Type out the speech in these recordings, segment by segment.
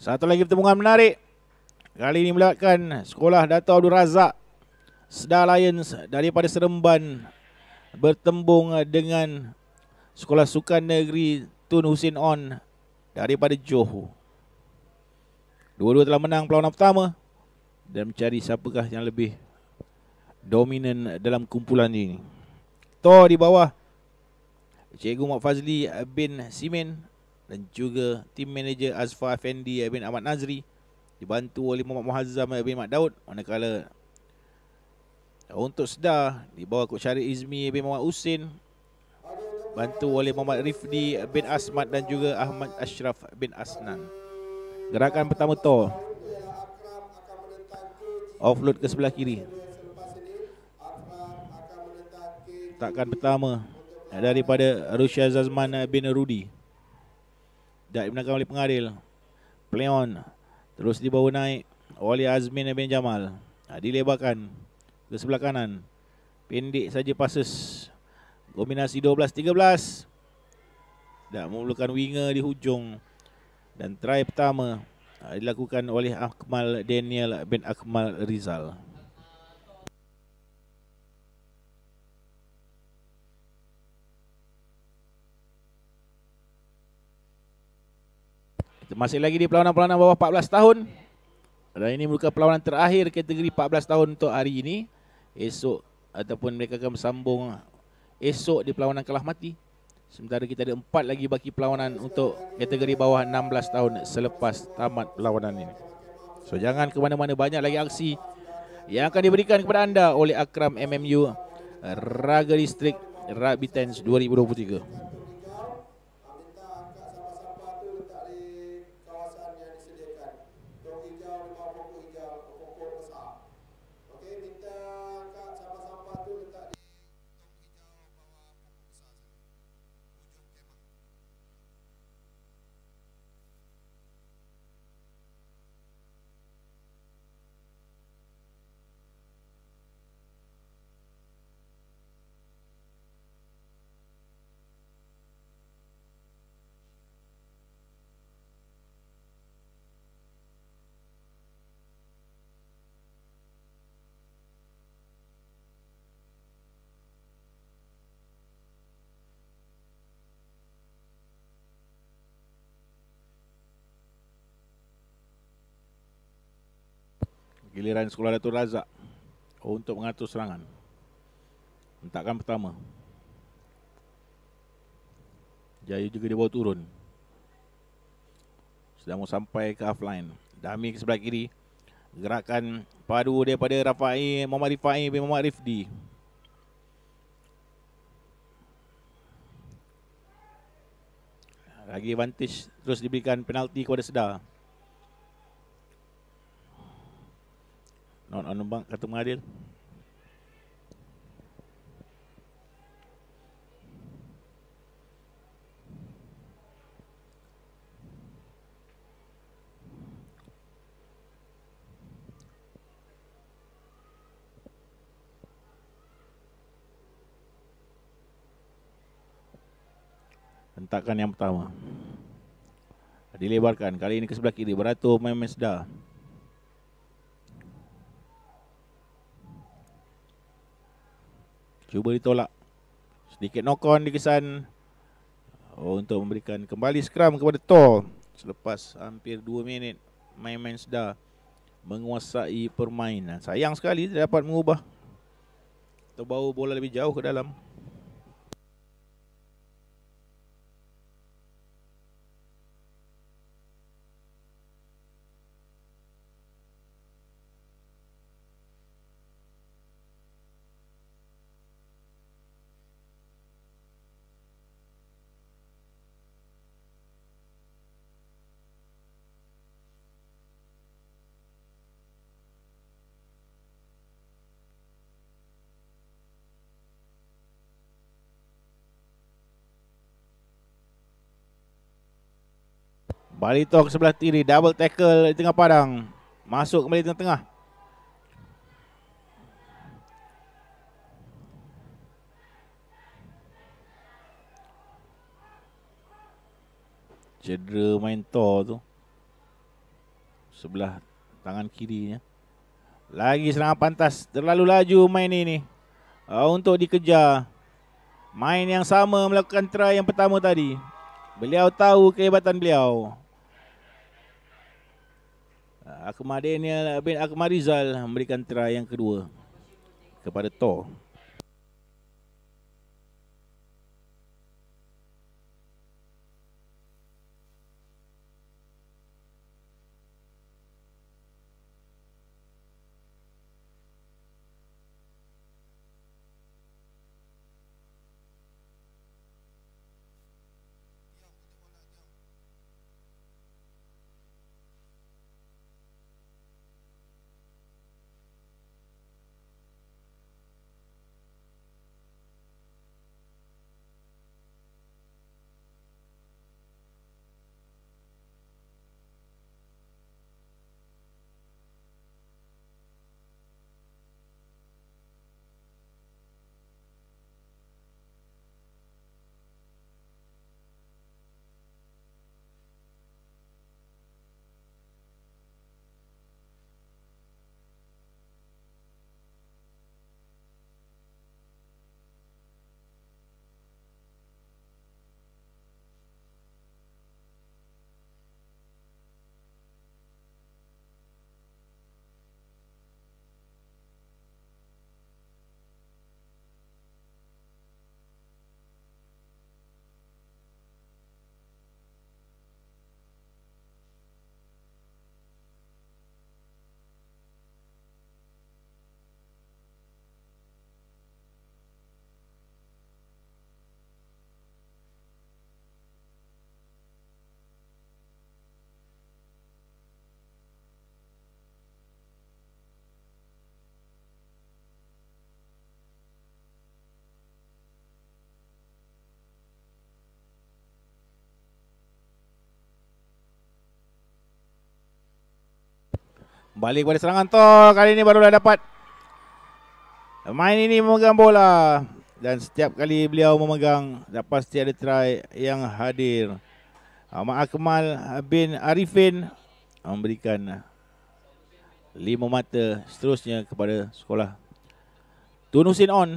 Satu lagi pertemuan menarik. Kali ini melakukan sekolah Dato' Abdul Razak. Sedar Lions daripada Seremban bertembung dengan Sekolah Sukan Negeri Tun Husin On daripada Johor. Dua-dua telah menang perlawanan pertama dan mencari siapakah yang lebih dominan dalam kumpulan ini. Tor di bawah Cikgu Mak Fazli bin Simen dan juga tim manager Azfa Fendi, bin Ahmad Nazri dibantu oleh Muhammad Muhazzam bin Ahmad Daud manakala untuk sedar di bawah Kuk Syari Izmi bin Muhammad Usin, bantu oleh Muhammad Rifdi bin Asmat dan juga Ahmad Ashraf bin Asnan gerakan pertama to offload ke sebelah kiri takkan pertama daripada Rusya Zazman bin Rudi dan dimenangkan oleh pengadil Pleon terus dibawa naik wali Azmin bin Jamal ah, dilebarkan ke sebelah kanan pendek saja passes kombinasi 12-13 dan memerlukan winger di hujung dan try pertama ah, dilakukan oleh Akmal Daniel bin Akmal Rizal Masih lagi di perlawanan-perlawanan bawah 14 tahun Dan ini merupakan perlawanan terakhir kategori 14 tahun untuk hari ini Esok ataupun mereka akan bersambung Esok di perlawanan kalah mati Sementara kita ada empat lagi baki perlawanan untuk kategori bawah 16 tahun selepas tamat perlawanan ini. So jangan ke mana-mana banyak lagi aksi yang akan diberikan kepada anda oleh Akram MMU Raga District Rugby Tens 2023. giliran sekolah Datuk Razak oh, untuk mengatur serangan. Hentakan pertama. Jaya juga dia bawa turun. Sudah mau sampai ke half line. Dami ke sebelah kiri. Gerakan padu daripada Rafai Muhammad Rifai bin Muhammad Rifdi. Lagi advantage terus diberikan penalti kepada Sedar. Not on the bank, kata mengadil. Hentakkan yang pertama. Dilebarkan. Kali ini ke sebelah kiri. Beratur main-main Cuba ditolak Sedikit knock on di kesan oh, Untuk memberikan kembali skram kepada Thor Selepas hampir 2 minit Main-main sedar Menguasai permainan Sayang sekali tidak dapat mengubah Atau bawa bola lebih jauh ke dalam Balitoh ke sebelah kiri Double tackle di tengah padang Masuk kembali tengah-tengah Cedera main Thor tu Sebelah tangan kirinya Lagi serangan pantas Terlalu laju main ini ah, Untuk dikejar Main yang sama melakukan try yang pertama tadi Beliau tahu kehebatan beliau Akmar Daniel bin Akmar Rizal memberikan try yang kedua kepada Thor. Balik kepada serangan Thor Kali ini barulah dapat Main ini memegang bola Dan setiap kali beliau memegang Dah pasti ada try yang hadir Ahmad Akmal bin Arifin Memberikan Lima mata seterusnya kepada sekolah Tunusin on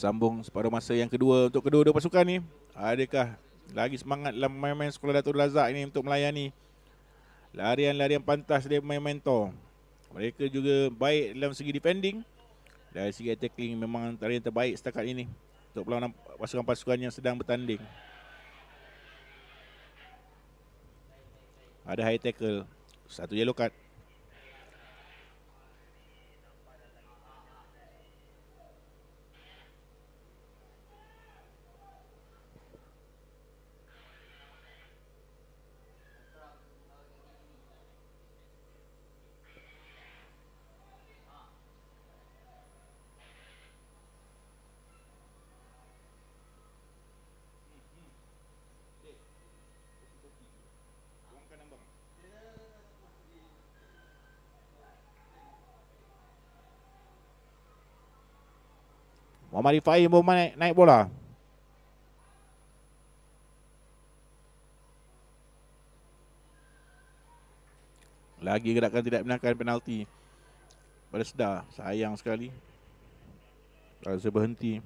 sambung separuh masa yang kedua untuk kedua-dua pasukan ni. Adakah lagi semangat dalam main-main sekolah Datuk Razak ini untuk melayani larian-larian pantas dia main mentor. Mereka juga baik dalam segi defending dari segi attacking memang antara yang terbaik setakat ini untuk perlawanan pasukan-pasukan yang sedang bertanding. Ada high tackle, satu yellow card Omar Rifai yang bermain naik, naik bola. Lagi gerakan tidak menangkan penalti. Pada sedar. Sayang sekali. Rasa Berhenti.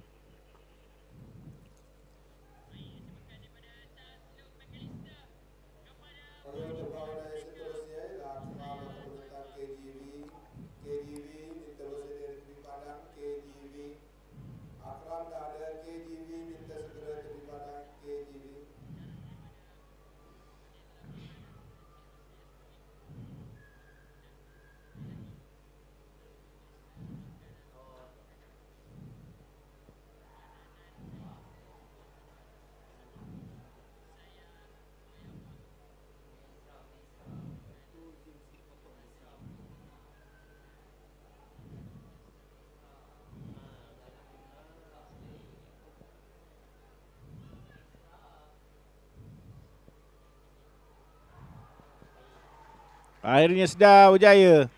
Akhirnya sedar berjaya.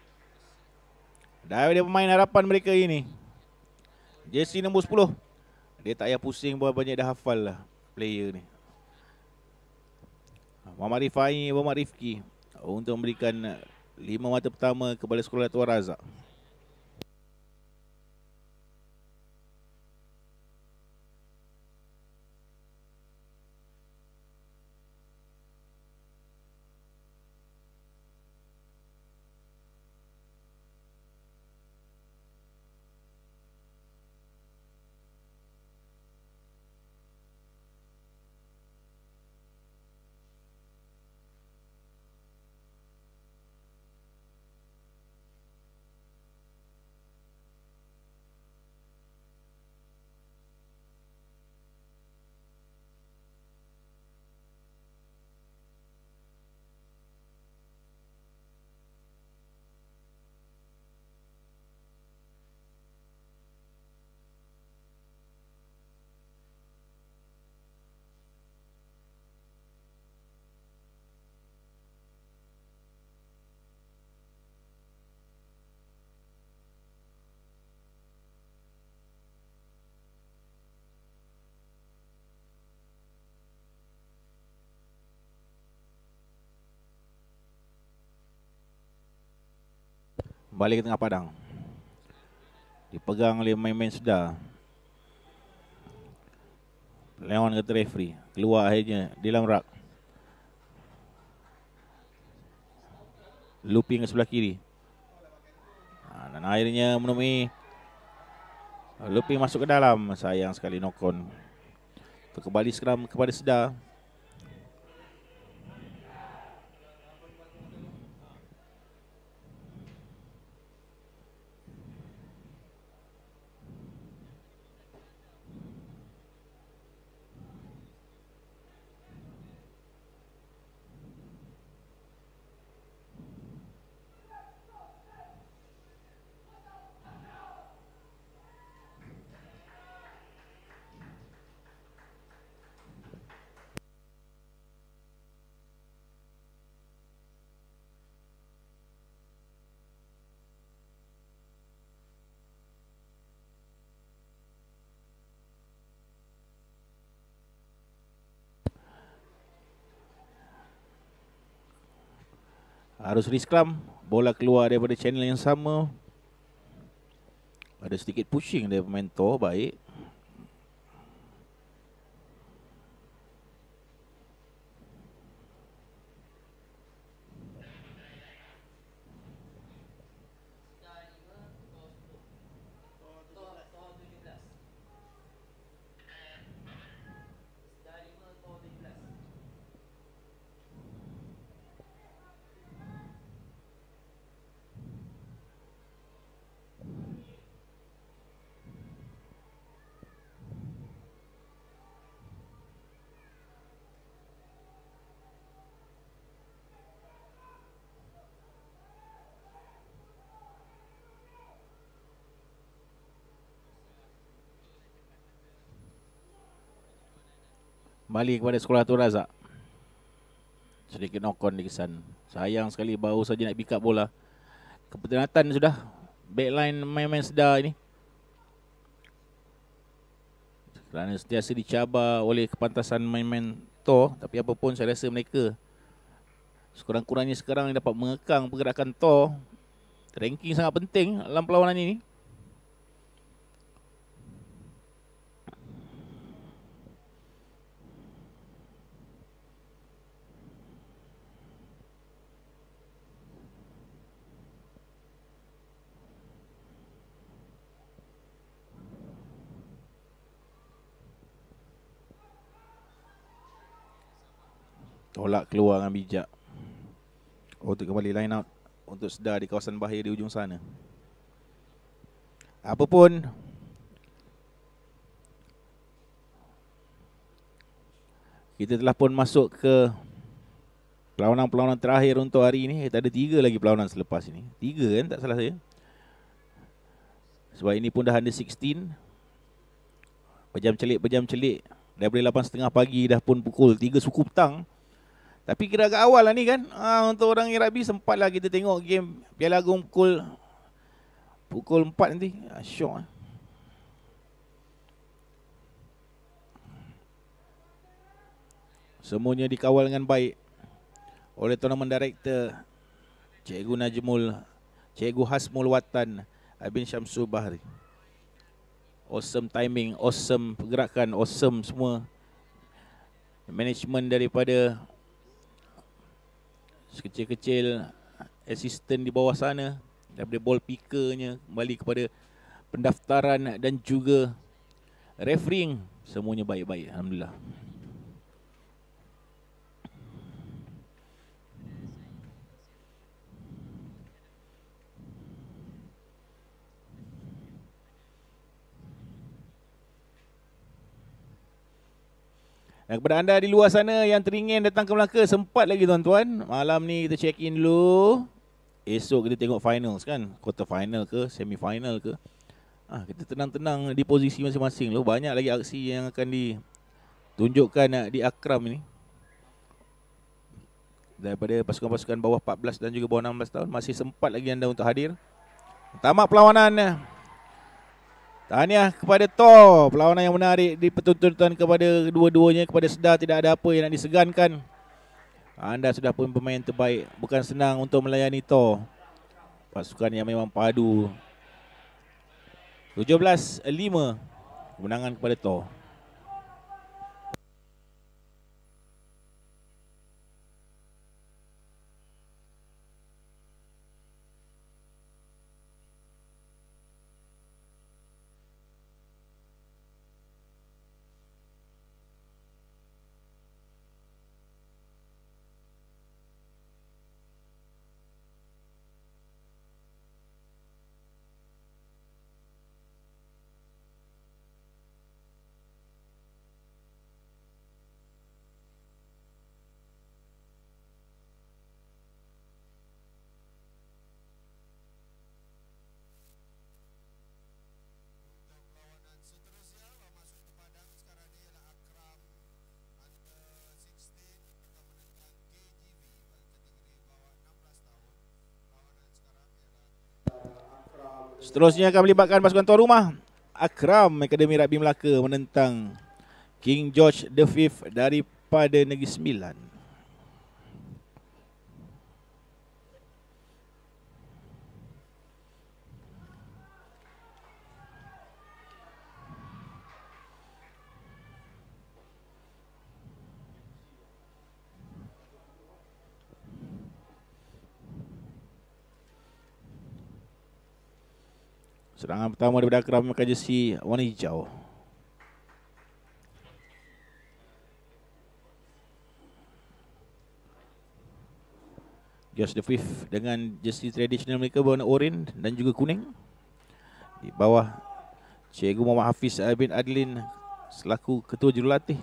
Dari pemain harapan mereka ini. Jersey nombor 10. Dia tak payah pusing pun banyak dah hafal lah player ni. Muhammad Rifai, Muhammad Rifki. Untuk memberikan lima mata pertama kepada sekolah Tuan Razak. Balik ke tengah padang Dipegang oleh main-main sedar Leon kata referee Keluar akhirnya Dalam rak Looping ke sebelah kiri ha, Dan akhirnya menemui Looping masuk ke dalam Sayang sekali knock Kembali sekarang kepada sedar Harus risklam Bola keluar daripada channel yang sama Ada sedikit pushing dari pemain Thor Baik kembali kepada sekolah Tun Razak. Sedikit nokon di kesan. Sayang sekali baru saja nak pick up bola. Kepertanatan sudah. Backline main-main sedar ini. Kerana setiasa dicabar oleh kepantasan main-main Thor. Tapi apapun saya rasa mereka sekurang-kurangnya sekarang dapat mengekang pergerakan Thor. Ranking sangat penting dalam perlawanan ini. Tolak keluar dengan bijak Untuk oh, kembali line out Untuk sedar di kawasan bahaya di ujung sana Apapun Kita telah pun masuk ke pelawanan pelawanan terakhir untuk hari ini Kita eh, ada tiga lagi pelawanan selepas ini Tiga kan tak salah saya Sebab ini pun dah under 16 Pejam celik-pejam celik Daripada 8.30 pagi dah pun pukul 3 suku petang tapi kira agak awal lah ni kan. ha, untuk orang Irabi sempatlah kita tengok game Biarlah Agung pukul pukul 4 nanti. Ha, syok ah. Semuanya dikawal dengan baik oleh tournament director Cikgu Najmul Cikgu Hasmul Watan Abin Syamsul Bahri. Awesome timing, awesome pergerakan, awesome semua. Management daripada sekecil-kecil asisten di bawah sana daripada ball pickernya kembali kepada pendaftaran dan juga refereeing semuanya baik-baik alhamdulillah Dan kepada anda di luar sana yang teringin datang ke Melaka sempat lagi tuan-tuan. Malam ni kita check in dulu. Esok kita tengok finals kan. Quarter final ke, semi final ke. ha, kita tenang-tenang di posisi masing-masing dulu. Lah. Banyak lagi aksi yang akan ditunjukkan ah, di Akram ini. Daripada pasukan-pasukan bawah 14 dan juga bawah 16 tahun masih sempat lagi anda untuk hadir. Tamat perlawanan eh. Tahniah kepada Thor Perlawanan yang menarik dipertuntutan kepada dua-duanya Kepada Sedar tidak ada apa yang nak disegankan Anda sudah pun pemain terbaik Bukan senang untuk melayani Thor Pasukan yang memang padu 17-5 Kemenangan kepada Thor Seterusnya akan melibatkan pasukan tuan rumah Akram Akademi Rabi Melaka menentang King George V dari pada Negeri Sembilan. Serangan pertama daripada Akram memakan jersi warna hijau. Josh the fifth dengan jersi tradisional mereka berwarna oren dan juga kuning. Di bawah Cikgu Muhammad Hafiz bin Adlin selaku ketua jurulatih.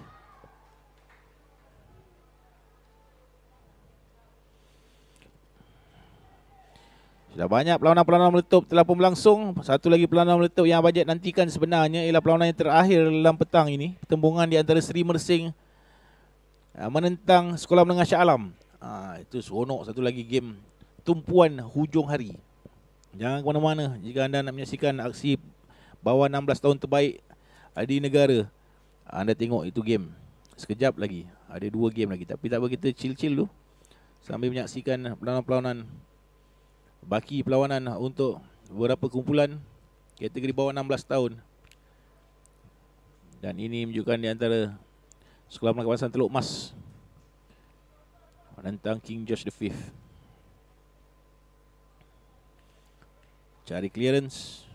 Sudah banyak perlawanan-perlawanan meletup telah pun berlangsung. Satu lagi perlawanan meletup yang Abajet nantikan sebenarnya ialah perlawanan yang terakhir dalam petang ini. Pertembungan di antara Seri Mersing uh, menentang Sekolah Menengah Shah Alam. Ha, itu seronok satu lagi game tumpuan hujung hari. Jangan ke mana-mana jika anda nak menyaksikan aksi bawah 16 tahun terbaik uh, di negara. Uh, anda tengok itu game. Sekejap lagi. Ada dua game lagi. Tapi tak apa kita chill-chill dulu. Sambil menyaksikan perlawanan-perlawanan baki perlawanan untuk beberapa kumpulan kategori bawah 16 tahun. Dan ini menunjukkan di antara sekolah menengah kawasan Teluk Mas menentang King George V. Cari clearance.